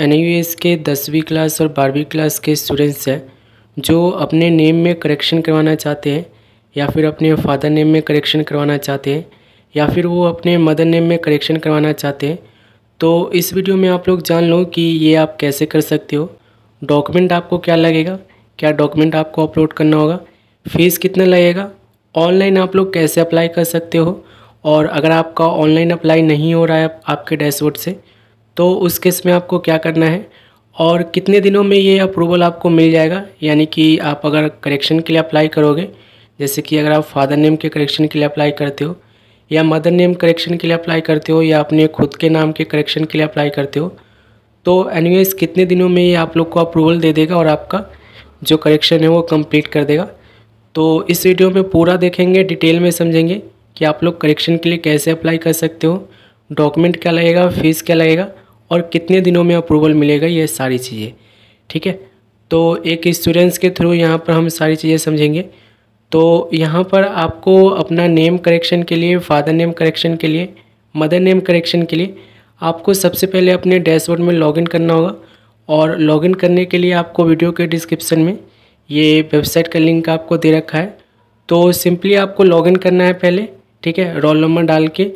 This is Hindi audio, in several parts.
एन के दसवीं क्लास और बारहवीं क्लास के स्टूडेंट्स हैं जो अपने नेम में करेक्शन करवाना चाहते हैं या फिर अपने फादर नेम में करेक्शन करवाना चाहते हैं या फिर वो अपने मदर नेम में करेक्शन करवाना चाहते हैं तो इस वीडियो में आप लोग जान लो कि ये आप कैसे कर सकते हो डॉक्यूमेंट आपको क्या लगेगा क्या डॉक्यूमेंट आपको अपलोड करना होगा फ़ीस कितना लगेगा ऑनलाइन आप लोग कैसे अप्लाई कर सकते हो और अगर आपका ऑनलाइन अप्लाई नहीं हो रहा है आपके डैशबोर्ड से तो उस केस में आपको क्या करना है और कितने दिनों में ये अप्रूवल आपको मिल जाएगा यानी कि आप अगर करेक्शन के लिए अप्लाई करोगे जैसे कि अगर आप फादर नेम के करेक्शन के लिए अप्लाई करते हो या मदर नेम करेक्शन के लिए अप्लाई करते हो या अपने खुद के नाम के करेक्शन के लिए अप्लाई करते हो तो एनवीएस कितने दिनों में ये आप लोग को अप्रूवल दे देगा और आपका जो करेक्शन है वो कंप्लीट कर देगा तो इस वीडियो में पूरा देखेंगे डिटेल में समझेंगे कि आप लोग करेक्शन के लिए कैसे अप्लाई कर सकते हो डॉक्यूमेंट क्या लगेगा फ़ीस क्या लगेगा और कितने दिनों में अप्रूवल मिलेगा ये सारी चीज़ें ठीक है तो एक इंश्योरेंस के थ्रू यहाँ पर हम सारी चीज़ें समझेंगे तो यहाँ पर आपको अपना नेम करेक्शन के लिए फादर नेम करेक्शन के लिए मदर नेम करेक्शन के लिए आपको सबसे पहले अपने डैशबोर्ड में लॉगिन करना होगा और लॉगिन करने के लिए आपको वीडियो के डिस्क्रिप्शन में ये वेबसाइट का लिंक आपको दे रखा है तो सिंपली आपको लॉगिन करना है पहले ठीक है रोल नंबर डाल के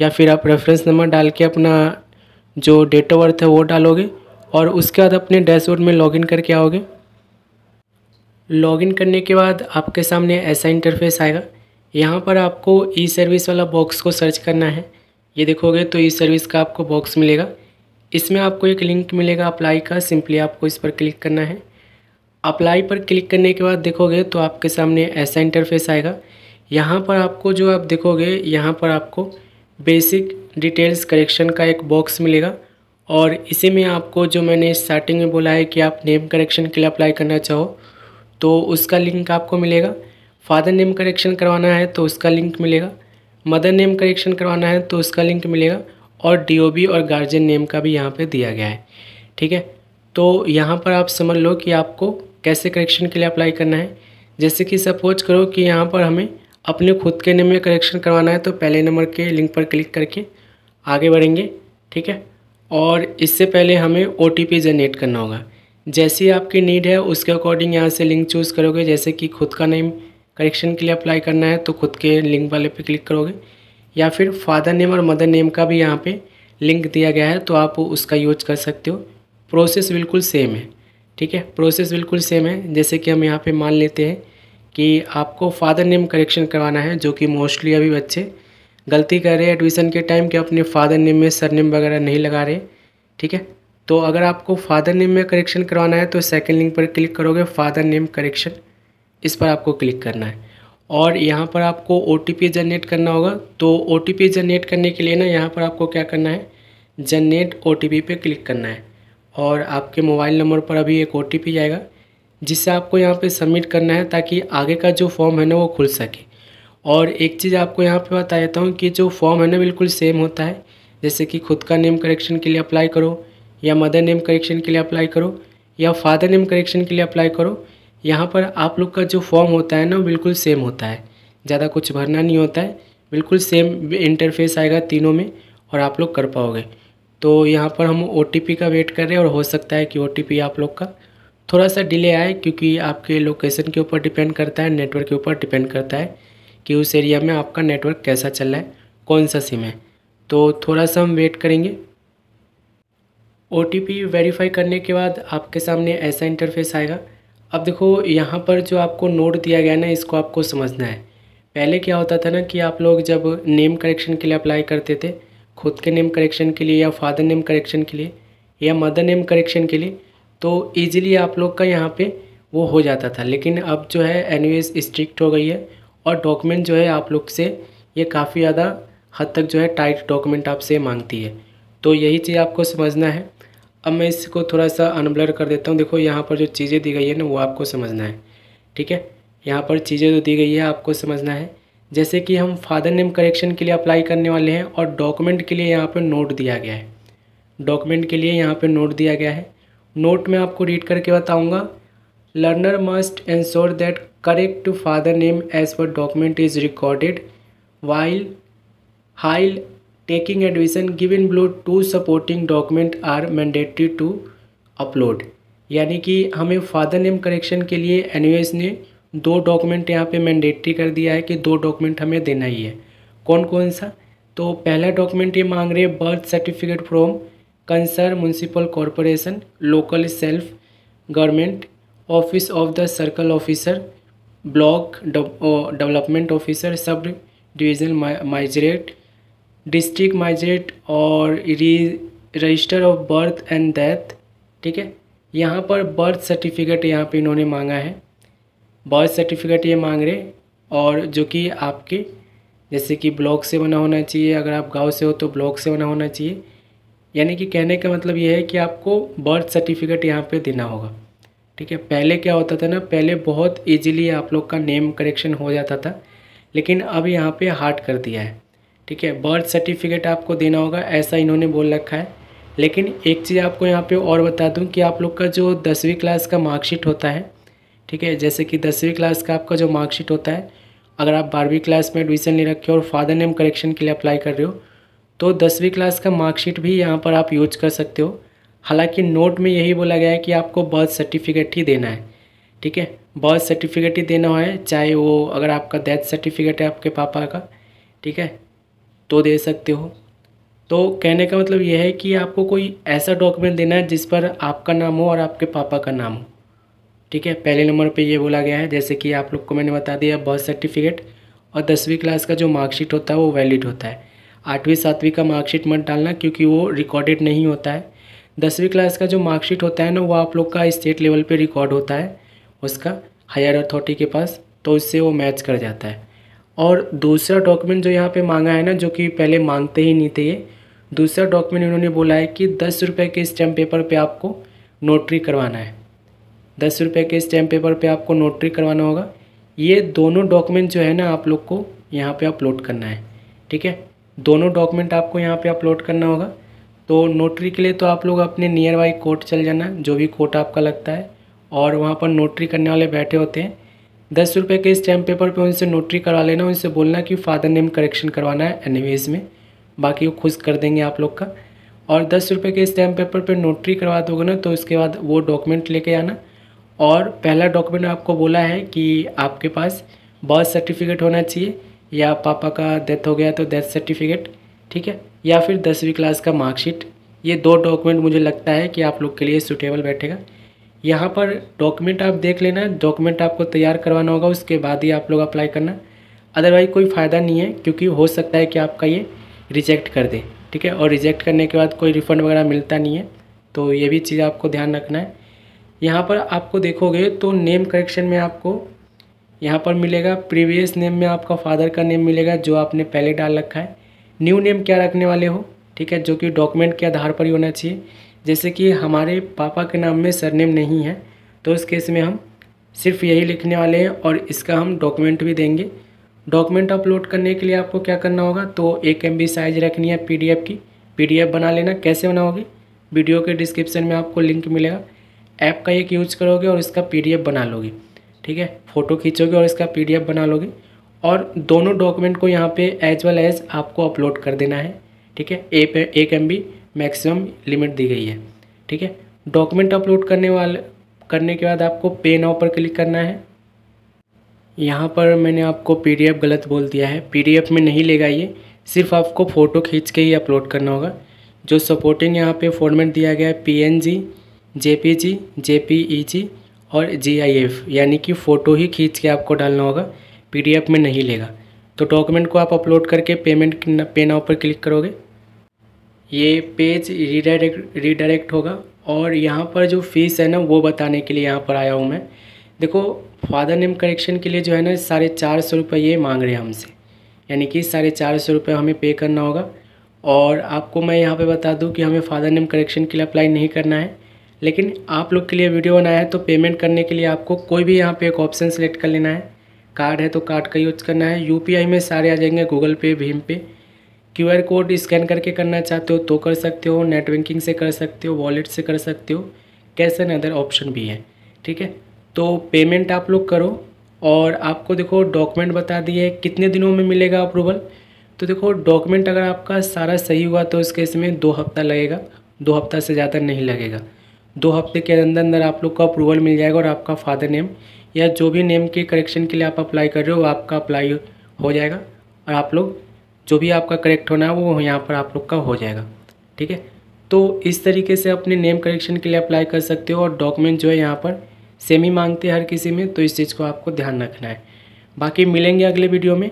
या फिर आप रेफरेंस नंबर डाल के अपना जो डेट ऑफ बर्थ है वो डालोगे और उसके बाद अपने डैशबोर्ड में लॉगिन करके आओगे लॉगिन करने के बाद आपके सामने ऐसा इंटरफेस आएगा यहाँ पर आपको ई सर्विस वाला बॉक्स को सर्च करना है ये देखोगे तो ई सर्विस का आपको बॉक्स मिलेगा इसमें आपको एक लिंक मिलेगा अप्लाई का सिंपली आपको इस पर क्लिक करना है अप्लाई पर क्लिक करने के बाद देखोगे तो आपके सामने ऐसा इंटरफेस आएगा यहाँ पर आपको जो आप देखोगे यहाँ पर आपको बेसिक डिटेल्स करेक्शन का एक बॉक्स मिलेगा और इसी में आपको जो मैंने स्टार्टिंग में बोला है कि आप नेम करेक्शन के लिए अप्लाई करना चाहो तो उसका लिंक आपको मिलेगा फादर नेम करेक्शन करवाना है तो उसका लिंक मिलेगा मदर नेम करेक्शन करवाना है तो उसका लिंक मिलेगा और डी और गार्जियन नेम का भी यहाँ पर दिया गया है ठीक है तो यहाँ पर आप समझ लो कि आपको कैसे करेक्शन के लिए अप्लाई करना है जैसे कि सपोज करो कि यहाँ पर हमें अपने खुद के नेम में करेक्शन करवाना है तो पहले नंबर के लिंक पर क्लिक करके आगे बढ़ेंगे ठीक है और इससे पहले हमें ओ जनरेट करना होगा जैसी आपकी नीड है उसके अकॉर्डिंग यहाँ से लिंक चूज़ करोगे जैसे कि खुद का नेम करेक्शन के लिए अप्लाई करना है तो खुद के लिंक वाले पे क्लिक करोगे या फिर फादर नेम और मदर नेम का भी यहाँ पे लिंक दिया गया है तो आप उसका यूज कर सकते हो प्रोसेस बिल्कुल सेम है ठीक है प्रोसेस बिल्कुल सेम है जैसे कि हम यहाँ पर मान लेते हैं कि आपको फादर नेम करेक्शन करवाना है जो कि मोस्टली अभी बच्चे गलती कर रहे हैं एडमिशन के टाइम कि अपने फादर नेम में सर नेम वगैरह नहीं लगा रहे ठीक है तो अगर आपको फादर नेम में करेक्शन करवाना है तो सेकेंड लिंक पर क्लिक करोगे फादर नेम करेक्शन इस पर आपको क्लिक करना है और यहाँ पर आपको ओ जनरेट करना होगा तो ओ जनरेट करने के लिए ना यहाँ पर आपको क्या करना है जनरेट ओ टी क्लिक करना है और आपके मोबाइल नंबर पर अभी एक ओ जाएगा जिससे आपको यहाँ पे सबमिट करना है ताकि आगे का जो फॉर्म है ना वो खुल सके और एक चीज़ आपको यहाँ पे बता देता हूँ कि जो फॉर्म है ना बिल्कुल सेम होता है जैसे कि खुद का नेम करेक्शन के लिए अप्लाई करो या मदर नेम करेक्शन के लिए अप्लाई करो या फादर नेम करेक्शन के लिए अप्लाई करो यहाँ पर आप लोग का जो फॉर्म होता है ना वो बिल्कुल सेम होता है ज़्यादा कुछ भरना नहीं होता है बिल्कुल सेम इंटरफेस आएगा तीनों में और आप लोग कर पाओगे तो यहाँ पर हम ओ का वेट कर रहे हैं और हो सकता है कि ओ आप लोग का थोड़ा सा डिले आए क्योंकि आपके लोकेशन के ऊपर डिपेंड करता है नेटवर्क के ऊपर डिपेंड करता है कि उस एरिया में आपका नेटवर्क कैसा चल रहा है कौन सा सिम है तो थोड़ा सा हम वेट करेंगे ओ टी पी वेरीफाई करने के बाद आपके सामने ऐसा इंटरफेस आएगा अब देखो यहाँ पर जो आपको नोट दिया गया ना इसको आपको समझना है पहले क्या होता था ना कि आप लोग जब नेम करेक्शन के लिए अप्लाई करते थे खुद के नेम करेक्शन के लिए या फादर नेम करेक्शन के लिए या मदर नेम करेक्शन के लिए तो ईजिली आप लोग का यहाँ पे वो हो जाता था लेकिन अब जो है एन स्ट्रिक्ट हो गई है और डॉक्यूमेंट जो है आप लोग से ये काफ़ी ज़्यादा हद तक जो है टाइट डॉक्यूमेंट आपसे मांगती है तो यही चीज़ आपको समझना है अब मैं इसको थोड़ा सा अनब्लर कर देता हूँ देखो यहाँ पर जो चीज़ें दी गई है ना वो आपको समझना है ठीक है यहाँ पर चीज़ें जो दी गई है आपको समझना है जैसे कि हम फादर नेम करेक्शन के लिए अप्लाई करने वाले हैं और डॉक्यूमेंट के लिए यहाँ पर नोट दिया गया है डॉक्यूमेंट के लिए यहाँ पर नोट दिया गया है नोट में आपको रीड करके बताऊँगा learner must ensure that correct father father name as per document is recorded while while taking admission given below two supporting document are mandatory to upload यानी कि हमें फादर नेम करेक्शन के लिए एन ने दो डॉक्यूमेंट यहाँ पे मैंडेटरी कर दिया है कि दो डॉक्यूमेंट हमें देना ही है कौन कौन सा तो पहला डॉक्यूमेंट ये मांग रहे हैं birth certificate from concerned municipal corporation local self government office of the circle officer block development officer sub divisional magistrate district magistrate और register of birth and death ठीक है यहाँ पर बर्थ सर्टिफिकेट यहाँ पे इन्होंने मांगा है बर्थ सर्टिफिकेट ये मांग रहे और जो कि आपके जैसे कि ब्लॉक से बना होना चाहिए अगर आप गांव से हो तो ब्लॉक से बना होना चाहिए यानी कि कहने का मतलब ये है कि आपको बर्थ सर्टिफिकेट यहाँ पे देना होगा ठीक है पहले क्या होता था ना पहले बहुत ईजिली आप लोग का नेम करेक्शन हो जाता था लेकिन अब यहाँ पे हार्ट कर दिया है ठीक है बर्थ सर्टिफिकेट आपको देना होगा ऐसा इन्होंने बोल रखा है लेकिन एक चीज़ आपको यहाँ पे और बता दूँ कि आप लोग का जो दसवीं क्लास का मार्कशीट होता है ठीक है जैसे कि दसवीं क्लास का आपका जो मार्कशीट होता है अगर आप बारहवीं क्लास में एडमिशन ले रखे हो और फादर नेम करेक्शन के लिए अप्लाई कर रहे हो तो दसवीं क्लास का मार्कशीट भी यहाँ पर आप यूज कर सकते हो हालांकि नोट में यही बोला गया है कि आपको बर्थ सर्टिफिकेट ही देना है ठीक है बर्थ सर्टिफिकेट ही देना है चाहे वो अगर आपका डेथ सर्टिफिकेट है आपके पापा का ठीक है तो दे सकते हो तो कहने का मतलब यह है कि आपको कोई ऐसा डॉक्यूमेंट देना है जिस पर आपका नाम हो और आपके पापा का नाम हो ठीक है पहले नंबर पे ये बोला गया है जैसे कि आप लोग को मैंने बता दिया बर्थ सर्टिफिकेट और दसवीं क्लास का जो मार्कशीट होता है वो वैलिड होता है आठवीं सातवीं का मार्कशीट मत डालना क्योंकि वो रिकॉर्डेड नहीं होता है दसवीं क्लास का जो मार्कशीट होता है ना वो आप लोग का स्टेट लेवल पे रिकॉर्ड होता है उसका हायर अथॉरिटी के पास तो उससे वो मैच कर जाता है और दूसरा डॉक्यूमेंट जो यहाँ पे मांगा है ना जो कि पहले मांगते ही नहीं थे ये दूसरा डॉक्यूमेंट इन्होंने बोला है कि दस रुपये के स्टैम्प पेपर पर आपको नोटरी करवाना है दस रुपये के स्टैम्प पेपर पर आपको नोटरी करवाना होगा ये दोनों डॉक्यूमेंट जो है ना आप लोग को यहाँ पे अपलोड करना है ठीक है दोनों डॉक्यूमेंट आपको यहाँ पर अपलोड करना होगा तो नोटरी के लिए तो आप लोग अपने नियर बाई कोर्ट चल जाना जो भी कोर्ट आपका लगता है और वहाँ पर नोटरी करने वाले बैठे होते हैं दस रुपये के स्टैम्प पेपर पे उनसे नोटरी करवा लेना उनसे बोलना कि फादर नेम करेक्शन करवाना है एनीवेज में बाकी वो खुश कर देंगे आप लोग का और दस रुपये के स्टैम्प पेपर पे नोटरी करवा दोगे ना तो उसके बाद वो डॉक्यूमेंट लेके आना और पहला डॉक्यूमेंट आपको बोला है कि आपके पास बर्थ सर्टिफिकेट होना चाहिए या पापा का डेथ हो गया तो डेथ सर्टिफिकेट ठीक है या फिर दसवीं क्लास का मार्कशीट ये दो डॉक्यूमेंट मुझे लगता है कि आप लोग के लिए सूटेबल बैठेगा यहाँ पर डॉक्यूमेंट आप देख लेना डॉक्यूमेंट आपको तैयार करवाना होगा उसके बाद ही आप लोग अप्लाई करना अदरवाइज कोई फ़ायदा नहीं है क्योंकि हो सकता है कि आपका ये रिजेक्ट कर दे ठीक है और रिजेक्ट करने के बाद कोई रिफ़ंड वगैरह मिलता नहीं है तो ये भी चीज़ आपको ध्यान रखना है यहाँ पर आपको देखोगे तो नेम करेक्शन में आपको यहाँ पर मिलेगा प्रीवियस नेम में आपका फादर का नेम मिलेगा जो आपने पहले डाल रखा है न्यू नेम क्या रखने वाले हो ठीक है जो कि डॉक्यूमेंट के आधार पर ही होना चाहिए जैसे कि हमारे पापा के नाम में सरनेम नहीं है तो इस केस में हम सिर्फ यही लिखने वाले हैं और इसका हम डॉक्यूमेंट भी देंगे डॉक्यूमेंट अपलोड करने के लिए आपको क्या करना होगा तो एक एम साइज रखनी है पी की पी बना लेना कैसे बनाओगे वीडियो के डिस्क्रिप्शन में आपको लिंक मिलेगा ऐप का एक यूज करोगे और इसका पी बना लोगे ठीक है फ़ोटो खींचोगे और इसका पी बना लोगे और दोनों डॉक्यूमेंट को यहाँ पे एज वेल एज आपको अपलोड कर देना है ठीक है ए पे एक एम मैक्सिमम लिमिट दी गई है ठीक है डॉक्यूमेंट अपलोड करने वाले करने के बाद आपको पे नाव पर क्लिक करना है यहाँ पर मैंने आपको पी गलत बोल दिया है पी में नहीं लेगा ये सिर्फ आपको फ़ोटो खींच के ही अपलोड करना होगा जो सपोर्टिंग यहाँ पे फॉर्मेट दिया गया है पीएनजी, जेपीजी, जेपीईजी और जीआईएफ यानी कि फ़ोटो ही खींच के आपको डालना होगा पीडीएफ में नहीं लेगा तो डॉक्यूमेंट को आप अपलोड करके पेमेंट पे नाउ पर क्लिक करोगे ये पेज रीडायरेक्ट रीडायरेक्ट होगा और यहाँ पर जो फीस है ना वो बताने के लिए यहाँ पर आया हूँ मैं देखो फादर नेम करेक्शन के लिए जो है ना साढ़े चार सौ रुपये ये मांग रहे हैं हमसे यानी कि साढ़े चार सौ रुपये हमें पे करना होगा और आपको मैं यहाँ पे बता दूँ कि हमें फादर नेम करेक्शन के लिए अप्लाई नहीं करना है लेकिन आप लोग के लिए वीडियो बनाया है तो पेमेंट करने के लिए आपको कोई भी यहाँ पर एक ऑप्शन सेलेक्ट कर लेना है कार्ड है तो कार्ड का यूज करना है यूपीआई में सारे आ जाएंगे गूगल पे भीम पे क्यूआर कोड स्कैन करके करना चाहते हो तो कर सकते हो नेट बैंकिंग से कर सकते हो वॉलेट से कर सकते हो कैश एंड अदर ऑप्शन भी है ठीक है तो पेमेंट आप लोग करो और आपको देखो डॉक्यूमेंट बता दिए कितने दिनों में मिलेगा अप्रूवल तो देखो डॉक्यूमेंट अगर आपका सारा सही हुआ तो इसके इसमें दो हफ्ता लगेगा दो हफ्ता से ज़्यादा नहीं लगेगा दो हफ्ते के अंदर अंदर आप लोग का अप्रूवल मिल जाएगा और आपका फादर नेम या जो भी नेम के करेक्शन के लिए आप अप्लाई कर रहे हो वो आपका अप्लाई हो जाएगा और आप लोग जो भी आपका करेक्ट होना है वो यहाँ पर आप लोग का हो जाएगा ठीक है तो इस तरीके से अपने नेम करेक्शन के लिए अप्लाई कर सकते हो और डॉक्यूमेंट जो है यहाँ पर सेम ही मांगते हैं हर किसी में तो इस चीज़ को आपको ध्यान रखना है बाकी मिलेंगे अगले वीडियो में